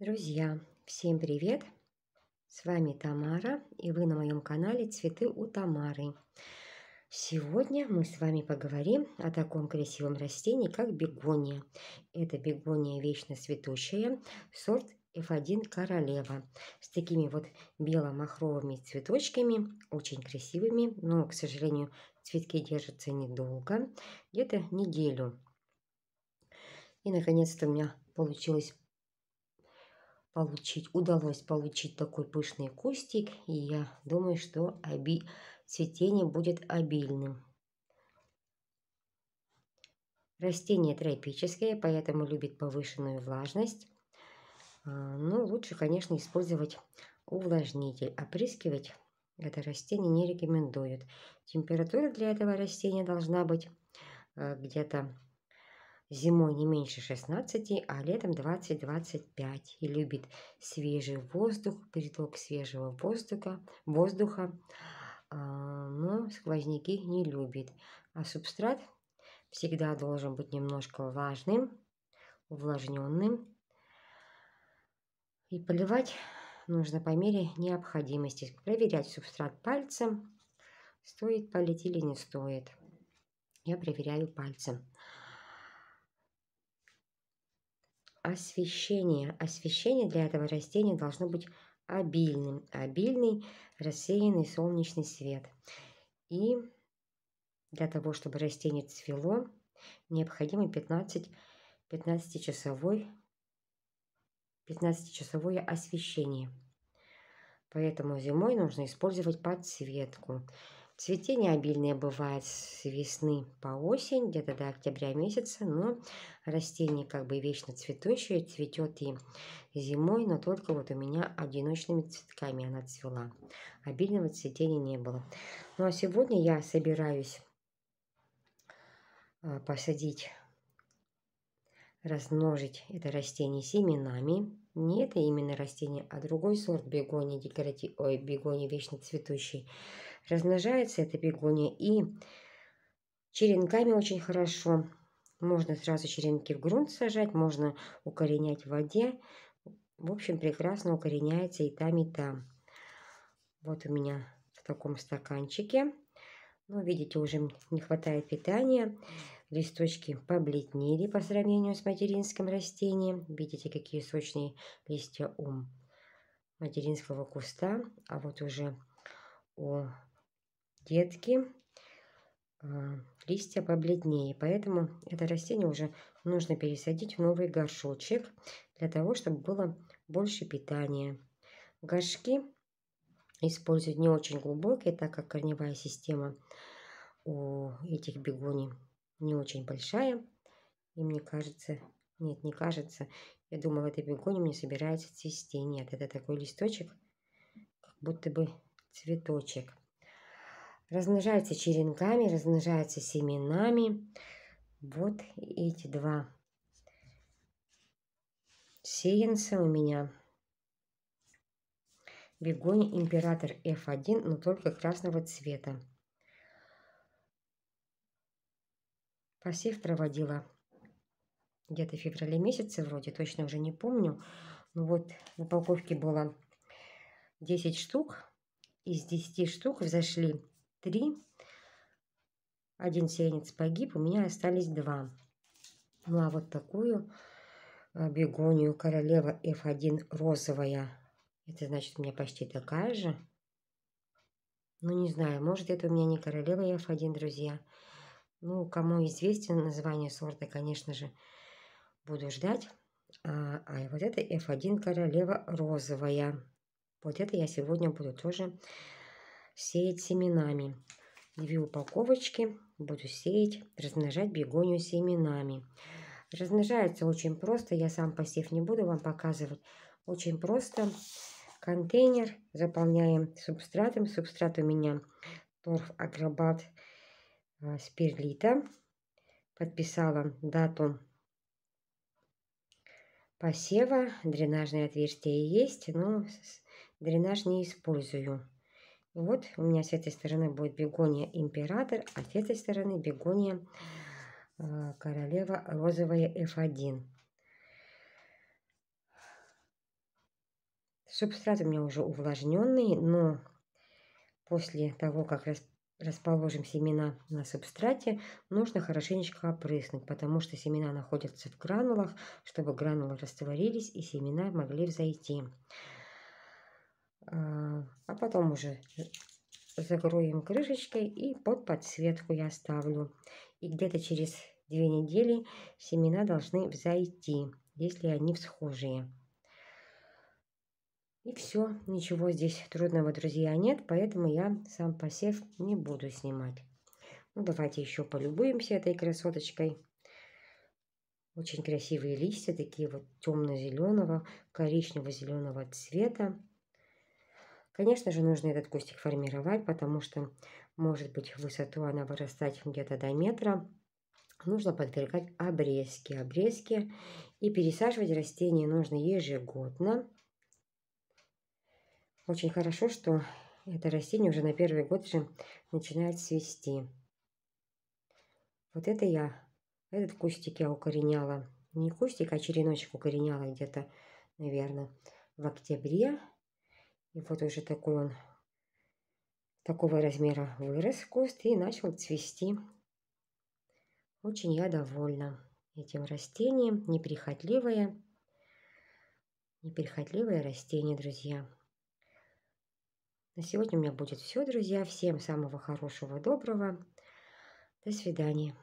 Друзья, всем привет! С вами Тамара, и вы на моем канале «Цветы у Тамары». Сегодня мы с вами поговорим о таком красивом растении, как бегония. Это бегония вечно цветущая, сорт F1 королева, с такими вот бело-махровыми цветочками, очень красивыми, но, к сожалению, цветки держатся недолго, где-то неделю. И, наконец-то, у меня получилось получить, удалось получить такой пышный кустик, и я думаю, что оби... цветение будет обильным. Растение тропическое, поэтому любит повышенную влажность. А, но ну, лучше, конечно, использовать увлажнитель. Опрыскивать это растение не рекомендуют. Температура для этого растения должна быть а, где-то зимой не меньше 16, а летом 20-25 и любит свежий воздух, приток свежего воздуха, воздуха а, но сквозняки не любит. А субстрат всегда должен быть немножко влажным, увлажненным. И поливать нужно по мере необходимости. Проверять субстрат пальцем, стоит полить или не стоит. Я проверяю пальцем. освещение. Освещение для этого растения должно быть обильным. Обильный рассеянный солнечный свет. И для того, чтобы растение цвело, необходимо 15-часовое 15 часовой 15-часовое освещение. Поэтому зимой нужно использовать подсветку. Цветение обильное бывает с весны по осень, где-то до октября месяца, но растение как бы вечно цветущее, цветет и зимой, но только вот у меня одиночными цветками она цвела. Обильного цветения не было. Ну а сегодня я собираюсь а, посадить, размножить это растение семенами не это именно растение, а другой сорт бегонии декоратив, ой, бегония вечно цветущей. Размножается эта бегония и черенками очень хорошо. Можно сразу черенки в грунт сажать, можно укоренять в воде. В общем, прекрасно укореняется и там, и там. Вот у меня в таком стаканчике. Но, ну, видите, уже не хватает питания листочки побледнели по сравнению с материнским растением. Видите, какие сочные листья у материнского куста. А вот уже у детки а, листья побледнее. Поэтому это растение уже нужно пересадить в новый горшочек для того, чтобы было больше питания. Горшки используют не очень глубокие, так как корневая система у этих бегоний не очень большая. И мне кажется, нет, не кажется, я думала, это бегония мне собирается цвести. Нет, это такой листочек, как будто бы цветочек. Размножается черенками, размножается семенами. Вот эти два сеянца у меня. Бегония император F1, но только красного цвета. Посев проводила где-то в феврале месяце, вроде точно уже не помню. Ну вот в упаковке было 10 штук. Из 10 штук взошли 3. Один сеянец погиб, у меня остались 2. Ну а вот такую а, бегонию королева F1 розовая. Это значит у меня почти такая же. Ну не знаю, может это у меня не королева F1, друзья. Ну, кому известен название сорта, конечно же, буду ждать. А, а вот это F1 королева розовая. Вот это я сегодня буду тоже сеять семенами. Две упаковочки буду сеять, размножать бегонию семенами. Размножается очень просто, я сам посев не буду вам показывать. Очень просто. Контейнер заполняем субстратом. Субстрат у меня торф агробат а, спирлита. Подписала дату посева. Дренажные отверстия есть, но дренаж не использую. Вот у меня с этой стороны будет бегония император, а с этой стороны бегония а, королева розовая F1. Субстрат у меня уже увлажненный, но после того, как рас расположим семена на субстрате, нужно хорошенечко опрыснуть, потому что семена находятся в гранулах, чтобы гранулы растворились и семена могли взойти. А, а потом уже закроем крышечкой и под подсветку я ставлю. И где-то через две недели семена должны взойти, если они всхожие. И все, ничего здесь трудного, друзья, нет, поэтому я сам посев не буду снимать. Ну, давайте еще полюбуемся этой красоточкой. Очень красивые листья, такие вот темно-зеленого, коричнево-зеленого цвета. Конечно же, нужно этот кустик формировать, потому что, может быть, высоту она вырастать где-то до метра. Нужно подвергать обрезки. Обрезки и пересаживать растения нужно ежегодно. Очень хорошо, что это растение уже на первый год же начинает свести. Вот это я, этот кустик я укореняла. Не кустик, а череночек укореняла где-то, наверное, в октябре. И вот уже такой он, такого размера вырос куст и начал цвести. Очень я довольна этим растением, неприхотливое, неприхотливое растение, друзья. На сегодня у меня будет все, друзья. Всем самого хорошего, доброго. До свидания.